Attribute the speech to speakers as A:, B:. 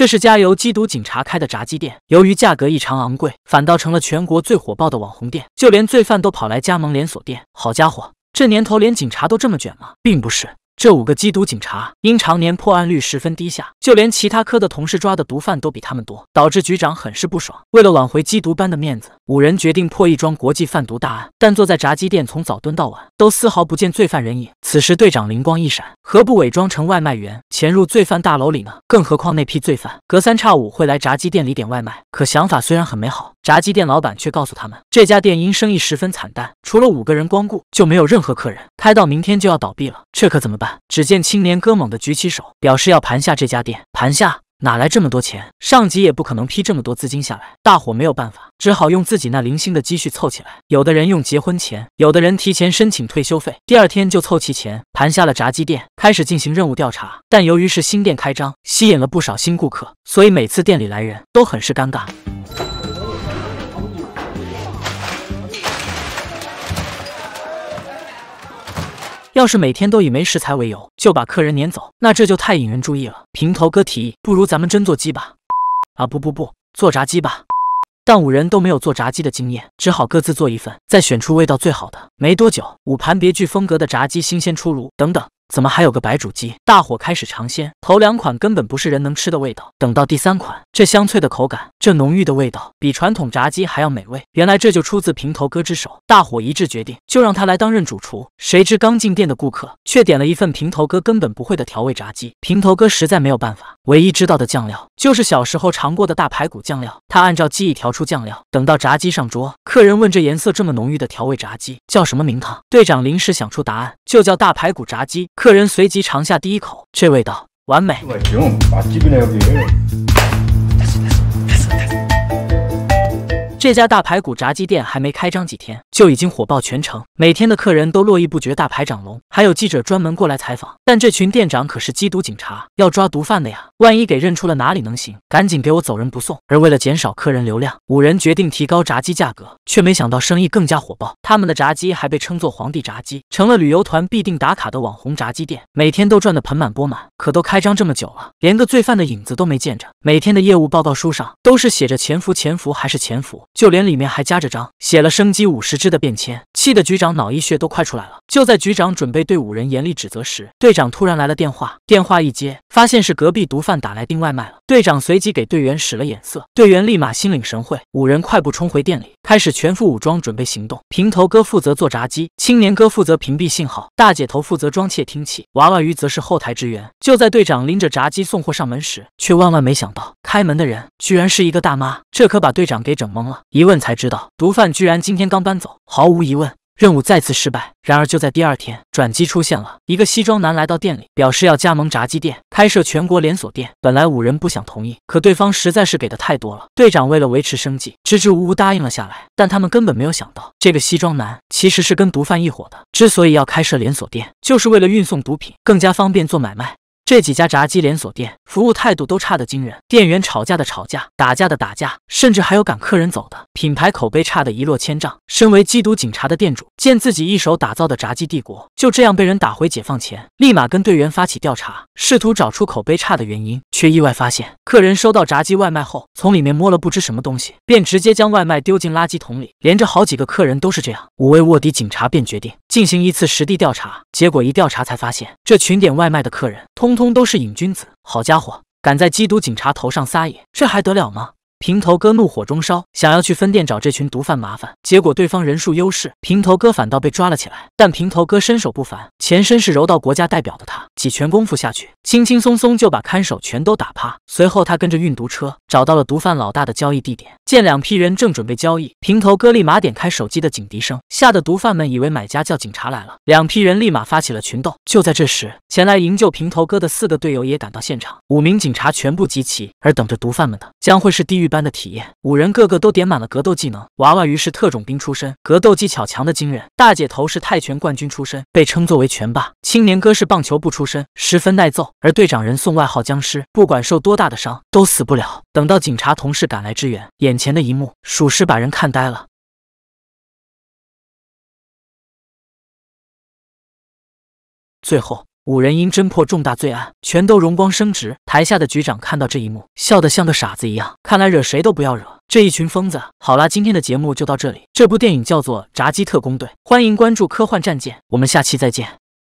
A: 这是家由缉毒警察开的炸鸡店，由于价格异常昂贵，反倒成了全国最火爆的网红店，就连罪犯都跑来加盟连锁店。好家伙，这年头连警察都这么卷吗？并不是。这五个缉毒警察因常年破案率十分低下，就连其他科的同事抓的毒贩都比他们多，导致局长很是不爽。为了挽回缉毒班的面子，五人决定破一桩国际贩毒大案。但坐在炸鸡店从早蹲到晚，都丝毫不见罪犯人影。此时队长灵光一闪，何不伪装成外卖员潜入罪犯大楼里呢？更何况那批罪犯隔三差五会来炸鸡店里点外卖。可想法虽然很美好。炸鸡店老板却告诉他们，这家店因生意十分惨淡，除了五个人光顾，就没有任何客人，开到明天就要倒闭了，这可怎么办？只见青年哥猛地举起手，表示要盘下这家店。盘下哪来这么多钱？上级也不可能批这么多资金下来。大伙没有办法，只好用自己那零星的积蓄凑起来。有的人用结婚钱，有的人提前申请退休费。第二天就凑齐钱，盘下了炸鸡店，开始进行任务调查。但由于是新店开张，吸引了不少新顾客，所以每次店里来人都很是尴尬。要是每天都以没食材为由就把客人撵走，那这就太引人注意了。平头哥提议，不如咱们真做鸡吧。啊，不不不，做炸鸡吧。但五人都没有做炸鸡的经验，只好各自做一份，再选出味道最好的。没多久，五盘别具风格的炸鸡新鲜出炉。等等。怎么还有个白煮鸡？大伙开始尝鲜，头两款根本不是人能吃的味道。等到第三款，这香脆的口感，这浓郁的味道，比传统炸鸡还要美味。原来这就出自平头哥之手。大伙一致决定，就让他来当任主厨。谁知刚进店的顾客却点了一份平头哥根本不会的调味炸鸡。平头哥实在没有办法，唯一知道的酱料就是小时候尝过的大排骨酱料。他按照记忆调出酱料，等到炸鸡上桌，客人问这颜色这么浓郁的调味炸鸡叫什么名堂？队长临时想出答案，就叫大排骨炸鸡。客人随即尝下第一口，这味道完美。这家大排骨炸鸡店还没开张几天。就已经火爆全城，每天的客人都络绎不绝，大排长龙，还有记者专门过来采访。但这群店长可是缉毒警察，要抓毒贩的呀，万一给认出了哪里能行，赶紧给我走人不送。而为了减少客人流量，五人决定提高炸鸡价格，却没想到生意更加火爆。他们的炸鸡还被称作“皇帝炸鸡”，成了旅游团必定打卡的网红炸鸡店，每天都赚得盆满钵满。可都开张这么久了，连个罪犯的影子都没见着，每天的业务报告书上都是写着“潜伏，潜伏，还是潜伏”，就连里面还夹着章，写了“生机五十只”。的变迁，气得局长脑溢血都快出来了。就在局长准备对五人严厉指责时，队长突然来了电话。电话一接，发现是隔壁毒贩打来订外卖了。队长随即给队员使了眼色，队员立马心领神会，五人快步冲回店里。开始全副武装准备行动，平头哥负责做炸鸡，青年哥负责屏蔽信号，大姐头负责装窃听器，娃娃鱼则是后台支援。就在队长拎着炸鸡送货上门时，却万万没想到，开门的人居然是一个大妈，这可把队长给整懵了。一问才知道，毒贩居然今天刚搬走，毫无疑问。任务再次失败。然而就在第二天，转机出现了。一个西装男来到店里，表示要加盟炸鸡店，开设全国连锁店。本来五人不想同意，可对方实在是给的太多了。队长为了维持生计，支支吾吾答应了下来。但他们根本没有想到，这个西装男其实是跟毒贩一伙的。之所以要开设连锁店，就是为了运送毒品，更加方便做买卖。这几家炸鸡连锁店服务态度都差得惊人，店员吵架的吵架，打架的打架，甚至还有赶客人走的。品牌口碑差的一落千丈。身为缉毒警察的店主，见自己一手打造的炸鸡帝国就这样被人打回解放前，立马跟队员发起调查，试图找出口碑差的原因，却意外发现，客人收到炸鸡外卖后，从里面摸了不知什么东西，便直接将外卖丢进垃圾桶里。连着好几个客人都是这样。五位卧底警察便决定。进行一次实地调查，结果一调查才发现，这群点外卖的客人通通都是瘾君子。好家伙，敢在缉毒警察头上撒野，这还得了吗？平头哥怒火中烧，想要去分店找这群毒贩麻烦，结果对方人数优势，平头哥反倒被抓了起来。但平头哥身手不凡，前身是柔道国家代表的他，几拳功夫下去，轻轻松松就把看守全都打趴。随后他跟着运毒车找到了毒贩老大的交易地点，见两批人正准备交易，平头哥立马点开手机的警笛声，吓得毒贩们以为买家叫警察来了，两批人立马发起了群斗。就在这时，前来营救平头哥的四个队友也赶到现场，五名警察全部集齐，而等着毒贩们的将会是地狱。般的体验，五人个个都点满了格斗技能。娃娃鱼是特种兵出身，格斗技巧强的惊人；大姐头是泰拳冠军出身，被称作为拳霸。青年哥是棒球部出身，十分耐揍。而队长人送外号“僵尸”，不管受多大的伤都死不了。等到警察同事赶来支援，眼前的一幕属实把人看呆了。最后。五人因侦破重大罪案，全都荣光升职。台下的局长看到这一幕，笑得像个傻子一样。看来惹谁都不要惹这一群疯子。好啦，今天的节目就到这里。这部电影叫做《炸鸡特工队》，欢迎关注科幻战舰。我们下期再见。